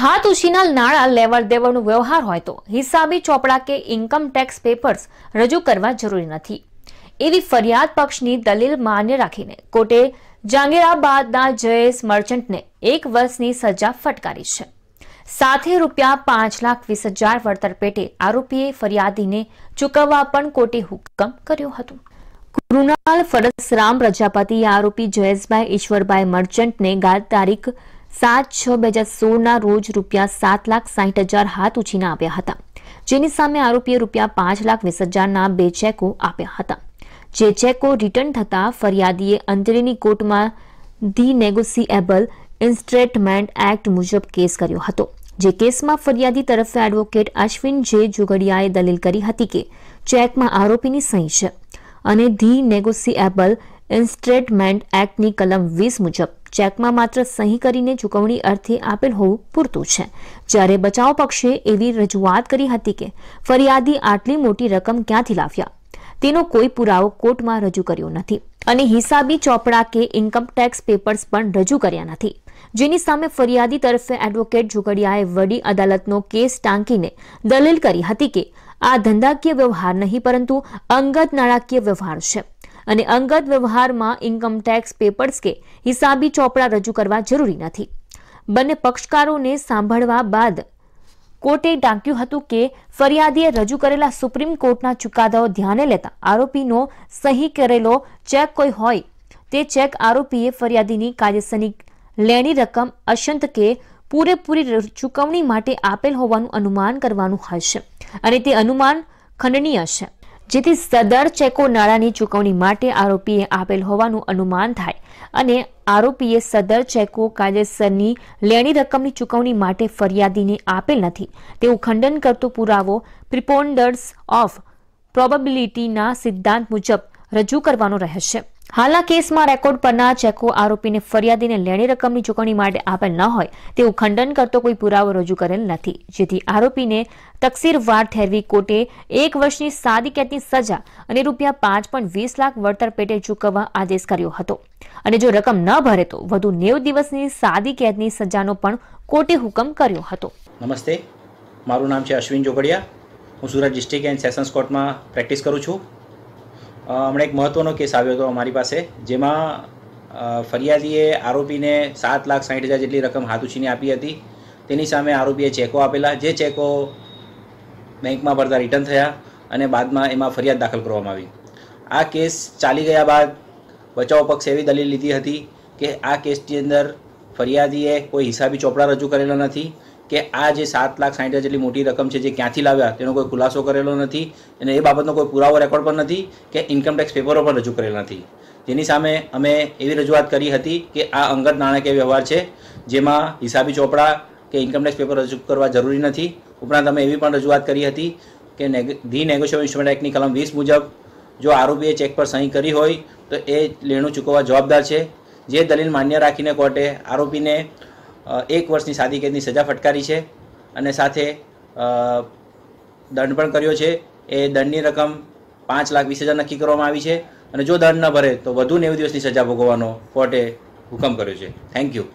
હાથ ઉછીના નાણાં લેવડ દેવડનો વ્યવહાર હોય તો હિસાબી ચોપડા કે ઇન્કમ ટેક્સ પેપર્સ રજૂ કરવા જરૂરી નથી એવી ફરિયાદ પક્ષની દલીલ માન્ય રાખીને કોર્ટે જાંગીરાબાદના જયેશ મર્ચન્ટને એક વર્ષની સજા ફટકારી છે સાથે રૂપિયા પાંચ લાખ વીસ હજાર વળતર પેટે આરોપીએ ફરિયાદીને ચૂકવવા પણ કોર્ટે હુકમ કર્યો હતો કૃણાલ ફરસરામ પ્રજાપતિએ આરોપી જયેશભાઈ ઈશ્વરભાઈ મર્ચન્ટને ગાદ તારીખ સાત છ બે હજાર સોળના રોજ રૂપિયા સાત લાખ સાહીઠ હજાર હાથ ઉછીના આપ્યા હતા જેની સામે આરોપીએ રૂપિયા પાંચ લાખ વીસ હજારના બે ચેકો આપ્યા હતા જે ચેકો રિટર્ન થતાં ફરિયાદીએ અંતરેની કોર્ટમાં ધી નેગોસીએબલ ઇન્સ્ટ્રેટમેન્ટ એક્ટ મુજબ કેસ કર્યો હતો જે કેસમાં ફરિયાદી તરફે એડવોકેટ અશ્વિન જે જુગડિયાએ દલીલ કરી હતી કે ચેકમાં આરોપીની સહી છે અને ધી નેગોસીએબલ ઇન્સ્ટ્રેટમેન્ટ એક્ટની કલમ વીસ મુજબ ચેકમાં માત્ર સહી કરીને ચૂકવણી અર્થે આપેલ હોવું પૂરતું છે જ્યારે બચાવ પક્ષે એવી રજૂઆત કરી હતી કે ફરિયાદી આટલી મોટી રકમ ક્યાંથી લાવ્યા તેનો કોઈ પુરાવો કોર્ટમાં રજૂ કર્યો નથી અને હિસાબી ચોપડા કે ઇન્કમટેક્સ પેપર્સ પણ રજૂ કર્યા નથી જેની સામે ફરિયાદી તરફે એડવોકેટ ઝુગડિયાએ વડી અદાલતનો કેસ ટાંકીને દલીલ કરી હતી કે આ ધંધાકીય વ્યવહાર નહીં પરંતુ અંગત નાણાકીય વ્યવહાર છે અને અંગત વ્યવહારમાં ઇન્કમટેક્સ પેપર્સ કે હિસાબી ચોપડા રજૂ કરવા જરૂરી નથી બંને પક્ષકારોને સાંભળવા બાદ કોર્ટે ટાંક્યું હતું કે ફરિયાદીએ રજૂ કરેલા સુપ્રીમ કોર્ટના ચુકાદાઓ ધ્યાને લેતા આરોપીનો સહી કરેલો ચેક કોઈ હોય તે ચેક આરોપીએ ફરિયાદીની કાર્યસની લેણી રકમ અશંત કે પૂરેપૂરી ચૂકવણી માટે આપેલ હોવાનું અનુમાન કરવાનું હશે અને તે અનુમાન ખંડનીય છે જેથી સદર ચેકો નાણાંની ચૂકવણી માટે આરોપીએ આપેલ હોવાનું અનુમાન થાય અને આરોપીએ સદર ચેકો કાયદેસરની લેણી રકમની ચૂકવણી માટે ફરિયાદીને આપેલ નથી તેવું ખંડન કરતો પુરાવો પ્રિપોન્ડર્સ ઓફ પ્રોબેબિલિટીના સિદ્ધાંત મુજબ રજૂ કરવાનો રહેશે હાલના કેસમાં રેકોર્ડ પરના ચેકો આરોપીને ફરિયાદીને લેણી રકમની ચૂકવણી માટે આપેલ ન હોય તેવું ખંડન કરતો કોઈ પુરાવો રજૂ કરેલ નથી જેથી આરોપીને તકસીરવાર ઠેરવી કોર્ટે એક વર્ષની સાદી કેદની સજા અને રૂપિયા પાંચ પણ વીસ લાખ વળતર પેટે ચૂકવવા આદેશ કર્યો હતો અને જો રકમ ન ભરે તો વધુ નેવ દિવસની સાદી કેદની સજાનો પણ કોર્ટે હુકમ કર્યો હતો નમસ્તે મારું નામ છે અશ્વિન જોગડિયા હું સુરત ડિસ્ટ્રિક્ટ એન્ડ સેશન્સ કોર્ટમાં પ્રેક્ટિસ કરું છું હમણાં એક મહત્વનો કેસ આવ્યો હતો અમારી પાસે જેમાં ફરિયાદીએ આરોપીને સાત લાખ સાઠ હજાર જેટલી રકમ હાથુછીને આપી હતી તેની સામે આરોપીએ ચેકો આપેલા જે ચેકો બેંકમાં ભરતા રિટર્ન થયા અને બાદમાં એમાં ફરિયાદ દાખલ કરવામાં આવી આ કેસ ચાલી ગયા બાદ બચાવ પક્ષ એવી દલીલ લીધી હતી કે આ કેસની અંદર ફરિયાદીએ કોઈ હિસાબી ચોપડા રજૂ કરેલા નથી કે આ જે સાત લાખ સાઠ હજાર જેટલી મોટી રકમ છે જે ક્યાંથી લાવ્યા તેનો કોઈ ખુલાસો કરેલો નથી અને એ બાબતનો કોઈ પુરાવો રેકોર્ડ પણ નથી કે ટેક્સ પેપરો પણ રજૂ કરેલા નથી જેની સામે અમે એવી રજૂઆત કરી હતી કે આ અંગત નાણાકીય વ્યવહાર છે જેમાં હિસાબી ચોપડા કે ઇન્કમ ટેક્સ પેપર રજૂ કરવા જરૂરી નથી ઉપરાંત અમે એવી પણ રજૂઆત કરી હતી કે ધી નેગોશિયેબલ ઇન્સ્ટ્રુમેન્ટ એક્ટની કલમ વીસ મુજબ જો આરોપીએ ચેક પર સહી કરી હોય તો એ લેણું ચૂકવવા જવાબદાર છે જે દલીલ માન્ય રાખીને કોર્ટે આરોપીને એક વર્ષની સાદી કેદની સજા ફટકારી છે અને સાથે દંડ પણ કર્યો છે એ દંડની રકમ પાંચ લાખ વીસ હજાર નક્કી કરવામાં આવી છે અને જો દંડ ન ભરે તો વધુ નેવું દિવસની સજા ભોગવવાનો કોર્ટે હુકમ કર્યો છે થેન્ક યુ